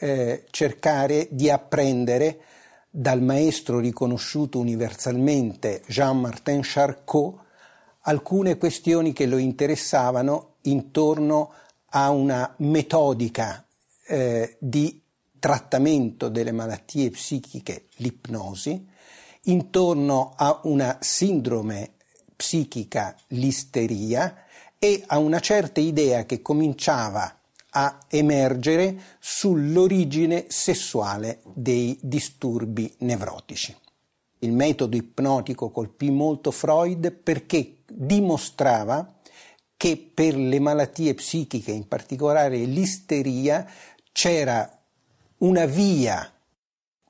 eh, cercare di apprendere dal maestro riconosciuto universalmente Jean-Martin Charcot alcune questioni che lo interessavano intorno a una metodica eh, di trattamento delle malattie psichiche, l'ipnosi, intorno a una sindrome psichica, l'isteria, e a una certa idea che cominciava a emergere sull'origine sessuale dei disturbi nevrotici. Il metodo ipnotico colpì molto Freud perché dimostrava che per le malattie psichiche, in particolare l'isteria, c'era una via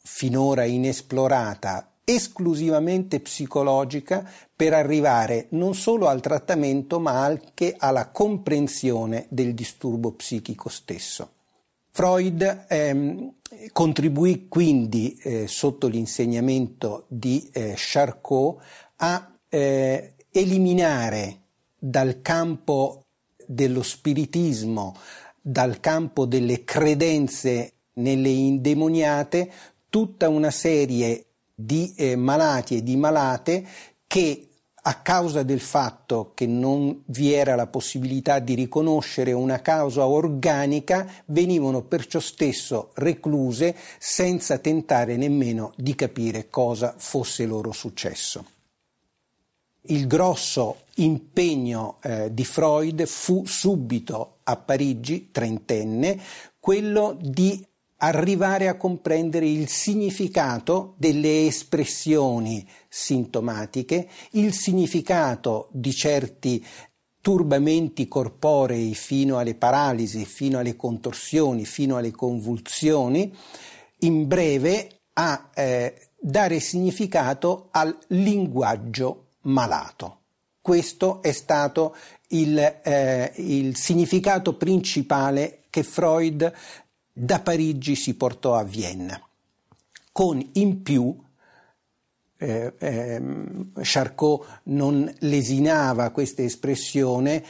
finora inesplorata esclusivamente psicologica per arrivare non solo al trattamento ma anche alla comprensione del disturbo psichico stesso. Freud ehm, contribuì quindi eh, sotto l'insegnamento di eh, Charcot a eh, eliminare dal campo dello spiritismo, dal campo delle credenze nelle indemoniate, tutta una serie di eh, malati e di malate che a causa del fatto che non vi era la possibilità di riconoscere una causa organica, venivano perciò stesso recluse senza tentare nemmeno di capire cosa fosse loro successo. Il grosso impegno eh, di Freud fu subito a Parigi, trentenne, quello di arrivare a comprendere il significato delle espressioni sintomatiche, il significato di certi turbamenti corporei fino alle paralisi, fino alle contorsioni, fino alle convulsioni, in breve a eh, dare significato al linguaggio malato. Questo è stato il, eh, il significato principale che Freud da Parigi si portò a Vienna, con in più eh, ehm, Charcot non lesinava questa espressione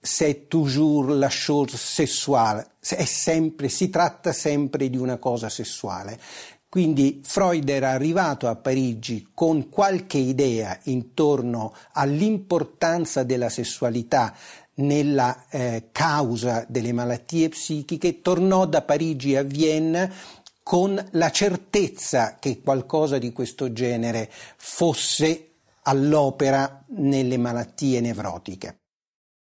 c'est toujours la chose sessuale, sempre, si tratta sempre di una cosa sessuale. Quindi Freud era arrivato a Parigi con qualche idea intorno all'importanza della sessualità nella eh, causa delle malattie psichiche, tornò da Parigi a Vienna con la certezza che qualcosa di questo genere fosse all'opera nelle malattie nevrotiche.